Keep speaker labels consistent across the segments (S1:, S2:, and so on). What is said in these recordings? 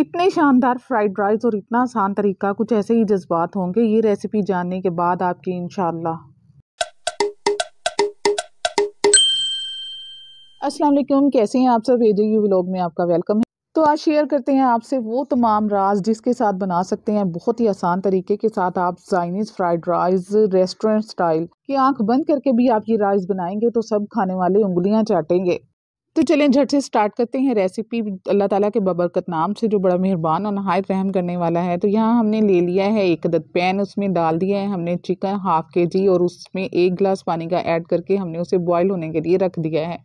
S1: इतने शानदार fried rice और इतना आसान तरीका कुछ ऐसे ही जज्बात होंगे ये रेसिपी जानने के बाद आपकी इन अस्सलाम वालेकुम कैसे हैं आप सब एजी व्लॉग में आपका वेलकम है तो आज शेयर करते हैं आपसे वो तमाम राज जिसके साथ बना सकते हैं बहुत ही आसान तरीके के साथ आप Chinese fried rice restaurant style की आंख बंद करके भी आप ये राइस बनाएंगे तो सब खाने वाले उंगलियां चाटेंगे तो चलें झट से स्टार्ट करते हैं रेसिपी अल्लाह ताला के बबरकत नाम से जो बड़ा मेहरबान और नहायत रहम करने वाला है तो यहाँ हमने ले लिया है एक अदद पैन उसमें डाल दिया है हमने चिकन हाफ़ के जी और उसमें एक गिलास पानी का ऐड करके हमने उसे बॉयल होने के लिए रख दिया है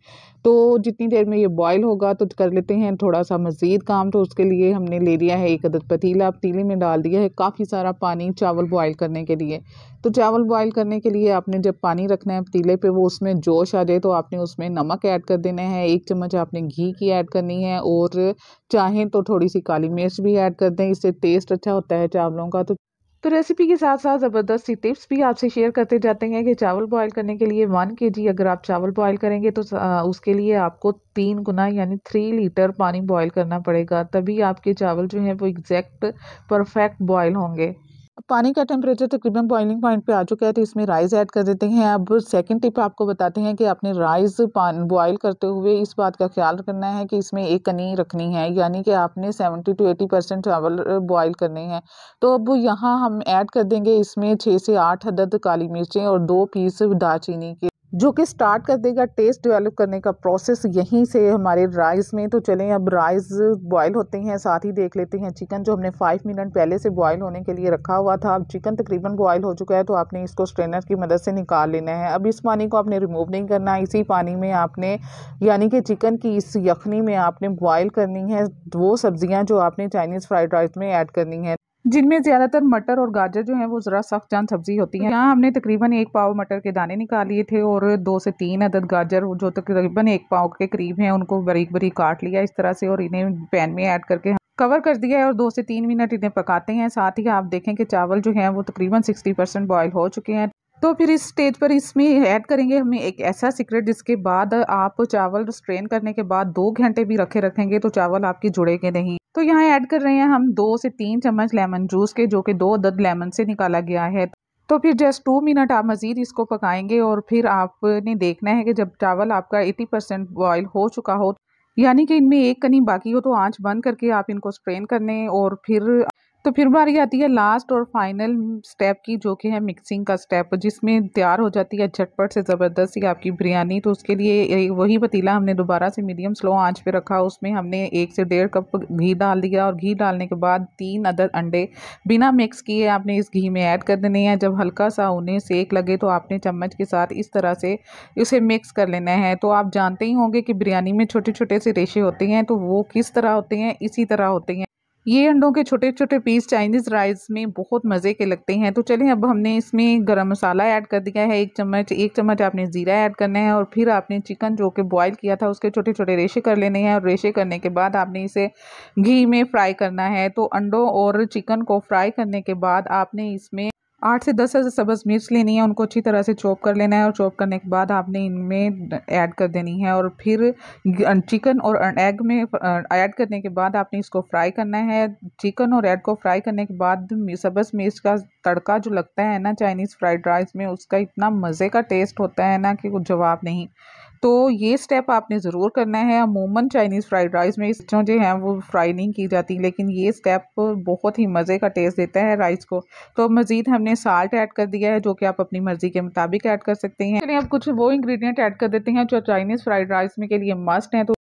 S1: तो जितनी देर में ये बॉयल होगा तो कर लेते हैं थोड़ा सा मज़ीद काम तो उसके लिए हमने ले लिया है एक अदद पतीला पतीले में डाल दिया है काफ़ी सारा पानी चावल बॉयल करने के लिए तो चावल बॉईल करने के लिए आपने जब पानी रखना है पतीले पे वो उसमें जोश आ जाए तो आपने उसमें नमक ऐड कर देना है एक चम्मच आपने घी की ऐड करनी है और चाहें तो थोड़ी सी काली मिर्च भी ऐड कर दें इससे टेस्ट अच्छा होता है चावलों का तो तो रेसिपी के साथ साथ ज़बरदस्त सी टिप्स भी आपसे शेयर करते जाते हैं कि चावल बॉयल करने के लिए वन के जी अगर आप चावल बॉयल करेंगे तो उसके लिए आपको तीन गुना यानी थ्री लीटर पानी बॉयल करना पड़ेगा तभी आपके चावल जो हैं वो एग्जैक्ट परफेक्ट बॉयल होंगे अब पानी का टेम्परेचर तकरीबन बॉइलिंग पॉइंट पे आ चुका है तो इसमें राइस ऐड कर देते हैं अब सेकंड टिप आपको बताते हैं कि आपने राइस बॉयल करते हुए इस बात का ख्याल रखना है कि इसमें एक कनी रखनी है यानी कि आपने सेवेंटी टू एटी परसेंट चावल बॉयल करने हैं तो अब यहाँ हम ऐड कर देंगे इसमें छः से आठ हदद काली मिर्चें और दो पीस दालचीनी के जो कि स्टार्ट कर देगा टेस्ट डेवलप करने का प्रोसेस यहीं से हमारे राइस में तो चलें अब राइस बॉयल होते हैं साथ ही देख लेते हैं चिकन जो हमने फाइव मिनट पहले से बॉयल होने के लिए रखा हुआ था अब चिकन तकरीबन बॉयल हो चुका है तो आपने इसको स्ट्रेनर की मदद से निकाल लेना है अब इस पानी को आपने रिमूव नहीं करना इसी पानी में आपने यानी कि चिकन की इस यखनी में आपने बॉयल करनी है वो सब्ज़ियाँ जो आपने चाइनीज़ फ्राइड राइस में ऐड करनी है जिनमें ज़्यादातर मटर और गाजर जो है वो ज़रा सख्त जान सब्ज़ी होती है यहाँ हमने तकरीबन एक पाव मटर के दाने निकाल लिए थे और दो से तीन अदद गाजर जो तकरीबन एक पाव के करीब हैं उनको बरीक बरी काट लिया इस तरह से और इन्हें पैन में ऐड करके कवर कर दिया है और दो से तीन मिनट इन्हें पकाते हैं साथ ही आप देखें कि चावल जो है वो तकरीबन सिक्सटी परसेंट बॉयल हो चुके हैं तो फिर इस स्टेज पर इसमें ऐड करेंगे हमें एक ऐसा सीक्रेट जिसके बाद आप चावल स्ट्रेन करने के बाद दो घंटे भी रखे रखेंगे तो चावल आपके जुड़ेंगे नहीं तो यहाँ ऐड कर रहे हैं हम दो से तीन चम्मच लेमन जूस के जो कि दो अदद लेमन से निकाला गया है तो फिर जस्ट टू मिनट आप मज़ीद इसको पकाएंगे और फिर आपने देखना है कि जब चावल आपका एटी परसेंट बॉयल हो चुका हो यानी कि इनमें एक कनी बाकी हो तो आंच बंद करके आप इनको स्ट्रेन करने और फिर तो फिर बारी आती है लास्ट और फाइनल स्टेप की जो कि है मिक्सिंग का स्टेप जिसमें तैयार हो जाती है झटपट से ज़बरदस्ती आपकी बिरयानी तो उसके लिए वही पतीला हमने दोबारा से मीडियम स्लो आंच पे रखा उसमें हमने एक से डेढ़ कप घी डाल दिया और घी डालने के बाद तीन अदर अंडे बिना मिक्स किए आपने इस घी में ऐड कर देने हैं जब हल्का सा उन्हें सेक लगे तो आपने चम्मच के साथ इस तरह से इसे मिक्स कर लेना है तो आप जानते ही होंगे कि बिरयानी में छोटे छोटे से रेशे होते हैं तो वो किस तरह होते हैं इसी तरह होते हैं ये अंडों के छोटे छोटे पीस चाइनीज़ राइस में बहुत मज़े के लगते हैं तो चलिए अब हमने इसमें गरम मसाला ऐड कर दिया है एक चम्मच एक चम्मच आपने ज़ीरा ऐड करना है और फिर आपने चिकन जो कि बॉईल किया था उसके छोटे छोटे रेशे कर लेने हैं और रेशे करने के बाद आपने इसे घी में फ्राई करना है तो अंडों और चिकन को फ्राई करने के बाद आपने इसमें आठ से दस ऐसे सब्ज़ मिर्च लेनी है उनको अच्छी तरह से चॉप कर लेना है और चॉप करने के बाद आपने इनमें ऐड कर देनी है और फिर अं, चिकन और एग अं, में अं, ऐड करने के बाद आपने इसको फ्राई करना है चिकन और एग को फ्राई करने के बाद सब्ज़ मिर्च का तड़का जो लगता है ना चाइनीज़ फ्राइड राइस में उसका इतना मज़े का टेस्ट होता है ना कि कुछ जवाब नहीं तो ये स्टेप आपने ज़रूर करना है अमूमन चाइनीज़ फ्राइड राइस में इस जो है वो फ्राई नहीं की जाती लेकिन ये स्टेप बहुत ही मज़े का टेस्ट देता है राइस को तो मज़ीद हमने साल्ट ऐड कर दिया है जो कि आप अपनी मर्ज़ी के मुताबिक ऐड कर सकते हैं चलिए अब कुछ वो इंग्रेडिएंट ऐड कर देते हैं जो चाइनीज़ फ्राइड राइस में के लिए मस्ट हैं तो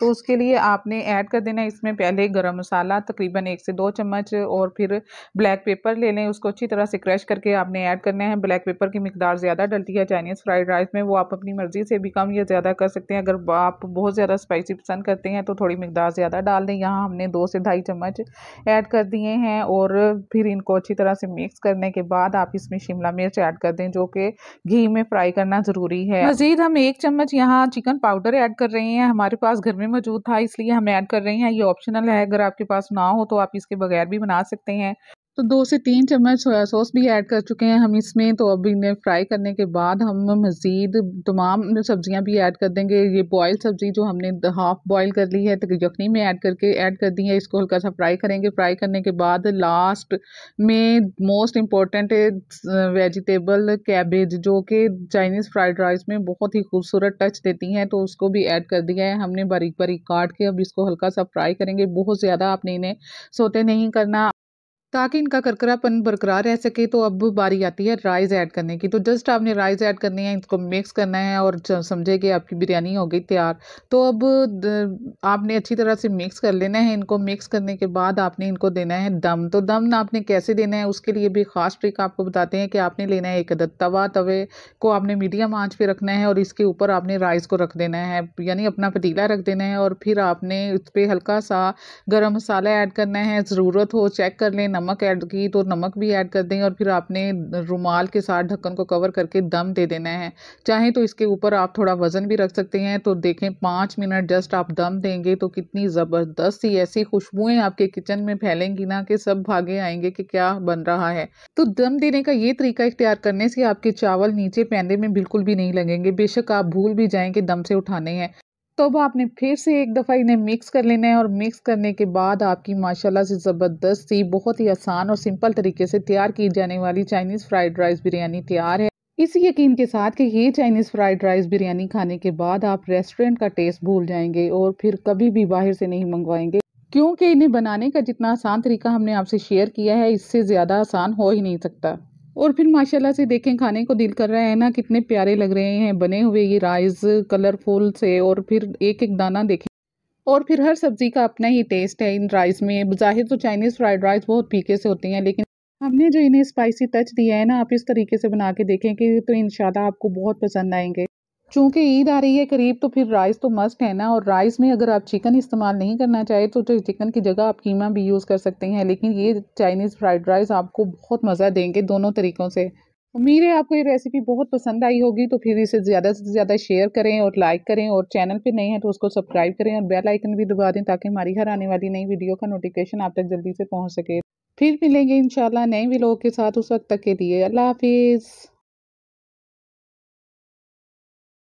S1: तो उसके लिए आपने ऐड कर देना है इसमें पहले गरम मसाला तकरीबन एक से दो चम्मच और फिर ब्लैक पेपर ले लें उसको अच्छी तरह से क्रश करके आपने ऐड करना है ब्लैक पेपर की मकदार ज़्यादा डलती है चाइनीज़ फ्राइड राइस में वो आप अपनी मर्ज़ी से भी कम या ज़्यादा कर सकते हैं अगर आप बहुत ज़्यादा स्पाइसी पसंद करते हैं तो थोड़ी मकदार ज़्यादा डाल दें यहाँ हमने दो से ढाई चम्मच ऐड कर दिए हैं और फिर इनको अच्छी तरह से मिक्स करने के बाद आप इसमें शिमला मिर्च ऐड कर दें जो कि घी में फ्राई करना ज़रूरी है मज़ीद हम एक चम्मच यहाँ चिकन पाउडर ऐड कर रहे हैं हमारे पास घर में मौजूद था इसलिए हम ऐड कर रहे हैं ये ऑप्शनल है अगर आपके पास ना हो तो आप इसके बगैर भी बना सकते हैं तो दो से तीन चम्मच सोया सॉस भी ऐड कर चुके हैं हम इसमें तो अब इन्हें फ्राई करने के बाद हम मज़ीद तमाम सब्ज़ियाँ भी ऐड कर देंगे ये बॉयल सब्ज़ी जो हमने हाफ़ बॉयल कर ली है तो यखनी में ऐड करके ऐड कर दी है इसको हल्का सा फ्राई करेंगे फ्राई करने के बाद लास्ट में मोस्ट इम्पॉर्टेंट वेजिटेबल कैबेज जो कि चाइनीज़ फ्राइड राइस में बहुत ही खूबसूरत टच देती हैं तो उसको भी ऐड कर दिया है हमने बारीक बारीक काट के अब इसको हल्का सा फ्राई करेंगे बहुत ज़्यादा आपने इन्हें सोते नहीं करना ताकि इनका करकरापन बरकरार रह सके तो अब बारी आती है राइस ऐड करने की तो जस्ट आपने राइस ऐड करनी है इसको मिक्स करना है और समझे कि आपकी बिरयानी हो गई तैयार तो अब आपने अच्छी तरह से मिक्स कर लेना है इनको मिक्स करने के बाद आपने इनको देना है दम तो दम आपने कैसे देना है उसके लिए भी ख़ास ट्रिक आपको बताते हैं कि आपने लेना है एक अदद तवा तवे को आपने मीडियम आँच पर रखना है और इसके ऊपर आपने राइस को रख देना है यानी अपना पतीला रख देना है और फिर आपने उस पर हल्का सा गर्म मसाला ऐड करना है ज़रूरत हो चेक कर लेना नमक ऐड की तो नमक भी ऐड कर दें और फिर आपने रुमाल के साथ ढक्कन को कवर करके दम दे देना है चाहे तो इसके ऊपर आप थोड़ा वज़न भी रख सकते हैं तो देखें पाँच मिनट जस्ट आप दम देंगे तो कितनी ज़बरदस्त सी ऐसी खुशबुएं आपके किचन में फैलेंगी ना कि सब भागे आएंगे कि क्या बन रहा है तो दम देने का ये तरीका इख्तियार करने से आपके चावल नीचे पैंदे में बिल्कुल भी नहीं लगेंगे बेशक आप भूल भी जाएंगे कि दम से उठाने हैं तो अब आपने फिर से एक दफ़ा इन्हें मिक्स कर लेना है और मिक्स करने के बाद आपकी माशाल्लाह से ज़बरदस्त सी बहुत ही आसान और सिंपल तरीके से तैयार की जाने वाली चाइनीज़ फ्राइड राइस बिरयानी तैयार है इसी यकीन के साथ कि ये चाइनीज़ फ्राइड राइस बिरयानी खाने के बाद आप रेस्टोरेंट का टेस्ट भूल जाएंगे और फिर कभी भी बाहर से नहीं मंगवाएंगे क्योंकि इन्हें बनाने का जितना आसान तरीका हमने आपसे शेयर किया है इससे ज़्यादा आसान हो ही नहीं सकता और फिर माशाल्लाह से देखें खाने को दिल कर रहा है ना कितने प्यारे लग रहे हैं बने हुए ये राइस कलरफुल से और फिर एक एक दाना देखें और फिर हर सब्ज़ी का अपना ही टेस्ट है इन राइस में ज़ाहिर तो चाइनीज़ फ्राइड राइस बहुत फीके से होती हैं लेकिन हमने जो इन्हें स्पाइसी टच दिया है ना आप इस तरीके से बना के देखें कि तो इन आपको बहुत पसंद आएंगे चूँकि ईद आ रही है करीब तो फिर राइस तो मस्ट है ना और राइस में अगर आप चिकन इस्तेमाल नहीं करना चाहे तो चिकन तो की जगह आप कीमा भी यूज़ कर सकते हैं लेकिन ये चाइनीज़ फ्राइड राइस आपको बहुत मज़ा देंगे दोनों तरीक़ों से उम्मीद है आपको ये रेसिपी बहुत पसंद आई होगी तो फिर इसे ज़्यादा से ज़्यादा शेयर करें और लाइक करें और चैनल पे नहीं है तो उसको सब्सक्राइब करें और बेल आइकन भी दबा दें ताकि हमारी हर आने वाली नई वीडियो का नोटिफिकेशन आप तक जल्दी से पहुंच सके फिर मिलेंगे इंशाल्लाह नए व्लॉग के साथ उस वक्त तक के लिए अल्लाह हाफिज़